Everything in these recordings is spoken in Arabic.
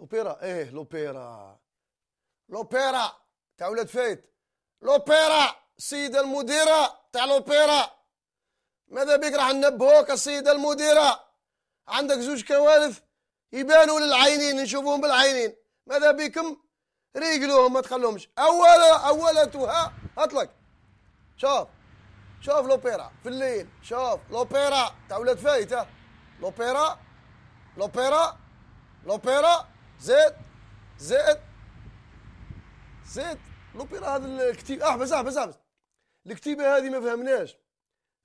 لوبيرا ايه لوبيرا لوبيرا تاع ولاد فايت لوبيرا السيدة المديرة تاع لوبيرا ماذا بك راح ننبهوك السيدة المديرة عندك زوج كوارث يبانوا للعينين نشوفوهم بالعينين ماذا بكم ريقلوهم ما تخلوهمش أولا أولتها أطلق شوف شوف لوبيرا في الليل شوف لوبيرا تاع ولاد فايت لوبيرا لوبيرا لوبيرا زيد زيد زيد لوبيرا هذا الكتيب احبس آه، احبس آه، احبس آه، الكتيبه هذه ما فهمناش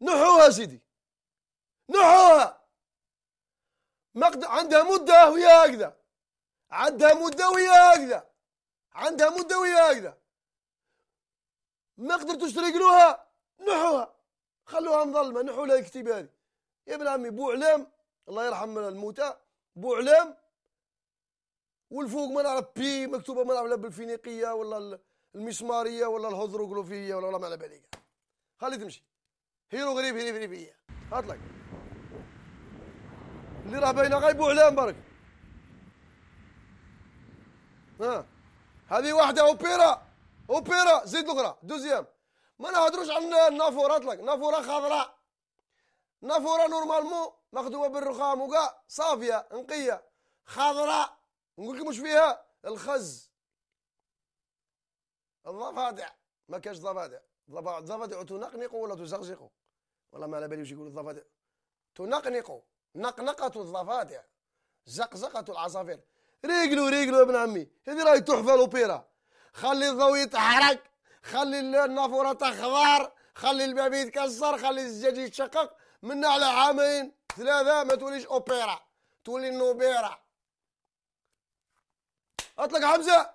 نحوها سيدي نحوها مقد... عندها مده وهي هكذا عندها مده وهي هكذا عندها مده وهي هكذا ما قدرتوش تريقلوها نحوها خلوها مظلمه نحوا لها الكتيبه هذه يا ابن عمي بو علام الله يرحم الموتى بو علام والفوق ما نعرف بي مكتوبه ما نعرف لا بالفينيقيه ولا المسماريه ولا الهضروغلوفيه ولا, ولا ما على بالي خلي تمشي هيروغليف هيروغليفيه هات لك اللي راه باينه غايبو وعلام برك ها هذه واحده اوبيرا اوبيرا زيد الاخرى دوزيام ما نهضروش عن النافوره طلق نافوره خضراء نافوره نورمالمون مخدومه بالرخام وكاع صافيه نقيه خضراء نقول لكم واش فيها الخز الضفادع ما كاش ضفادع الضفادع تنقنق ولا تزغزق والله ما على بالي واش يقولوا الضفادع تنقنق نقنقة الضفادع زقزقة العصافير رجلوا رجلوا يا ابن عمي هذه راهي تحفة الأوبيرا خلي الضوء يتحرك خلي النافورة تخضر خلي الباب يتكسر خلي الزجاج يتشقق من على عامين ثلاثة ما توليش أوبيرا تولي النوبيرا اطلق حمزه